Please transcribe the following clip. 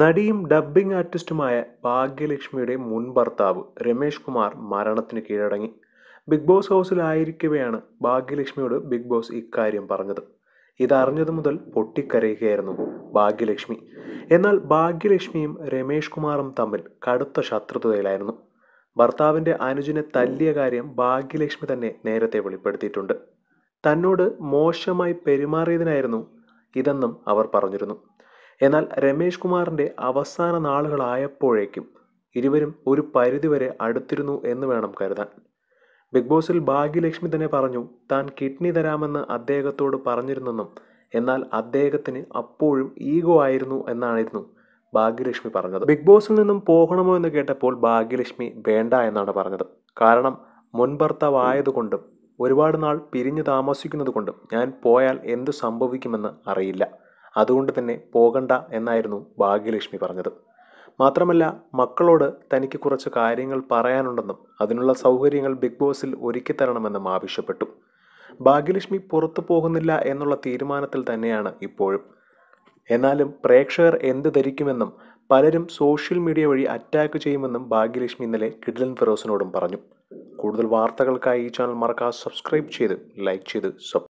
നടിയും ഡബ്ബിംഗ് ആർട്ടിസ്റ്റുമായ ഭാഗ്യലക്ഷ്മിയുടെ മുൻ ഭർത്താവ് രമേഷ് കുമാർ മരണത്തിന് കീഴടങ്ങി ബിഗ് ബോസ് ഹൗസിലായിരിക്കവെയാണ് ഭാഗ്യലക്ഷ്മിയോട് ബിഗ് ബോസ് ഇക്കാര്യം പറഞ്ഞത് ഇതറിഞ്ഞത് മുതൽ പൊട്ടിക്കരയുകയായിരുന്നു ഭാഗ്യലക്ഷ്മി എന്നാൽ ഭാഗ്യലക്ഷ്മിയും രമേഷ് കുമാറും തമ്മിൽ കടുത്ത ശത്രുതയിലായിരുന്നു ഭർത്താവിൻ്റെ അനുജനെ തല്ലിയ കാര്യം ഭാഗ്യലക്ഷ്മി തന്നെ നേരത്തെ വെളിപ്പെടുത്തിയിട്ടുണ്ട് തന്നോട് മോശമായി പെരുമാറിയതിനായിരുന്നു ഇതെന്നും അവർ പറഞ്ഞിരുന്നു എന്നാൽ രമേഷ് കുമാറിൻ്റെ അവസാന നാളുകളായപ്പോഴേക്കും ഇരുവരും ഒരു പരിധിവരെ അടുത്തിരുന്നു എന്ന് വേണം കരുതാൻ ബിഗ് ബോസിൽ ഭാഗ്യലക്ഷ്മി തന്നെ പറഞ്ഞു താൻ കിഡ്നി തരാമെന്ന് അദ്ദേഹത്തോട് പറഞ്ഞിരുന്നെന്നും എന്നാൽ അദ്ദേഹത്തിന് അപ്പോഴും ഈഗോ ആയിരുന്നു എന്നായിരുന്നു ഭാഗ്യലക്ഷ്മി പറഞ്ഞത് ബിഗ് ബോസിൽ നിന്നും പോകണമോ എന്ന് കേട്ടപ്പോൾ ഭാഗ്യലക്ഷ്മി വേണ്ട എന്നാണ് പറഞ്ഞത് കാരണം മുൻ ഒരുപാട് നാൾ പിരിഞ്ഞു താമസിക്കുന്നത് കൊണ്ടും ഞാൻ പോയാൽ എന്തു സംഭവിക്കുമെന്ന് അറിയില്ല അതുകൊണ്ട് തന്നെ പോകണ്ട എന്നായിരുന്നു ഭാഗ്യലക്ഷ്മി പറഞ്ഞത് മാത്രമല്ല മക്കളോട് തനിക്ക് കുറച്ച് കാര്യങ്ങൾ പറയാനുണ്ടെന്നും അതിനുള്ള സൗകര്യങ്ങൾ ബിഗ് ബോസിൽ ഒരുക്കി തരണമെന്നും ആവശ്യപ്പെട്ടു ഭാഗ്യലക്ഷ്മി പുറത്തു പോകുന്നില്ല എന്നുള്ള തീരുമാനത്തിൽ തന്നെയാണ് ഇപ്പോഴും എന്നാലും പ്രേക്ഷകർ എന്ത് ധരിക്കുമെന്നും പലരും സോഷ്യൽ മീഡിയ വഴി അറ്റാക്ക് ചെയ്യുമെന്നും ഭാഗ്യലക്ഷ്മി ഇന്നലെ കിഡ്ലൻ ഫിറോസിനോടും പറഞ്ഞു കൂടുതൽ വാർത്തകൾക്കായി ഈ ചാനൽ മറക്കാതെ സബ്സ്ക്രൈബ് ചെയ്ത് ലൈക്ക് ചെയ്ത് സബ്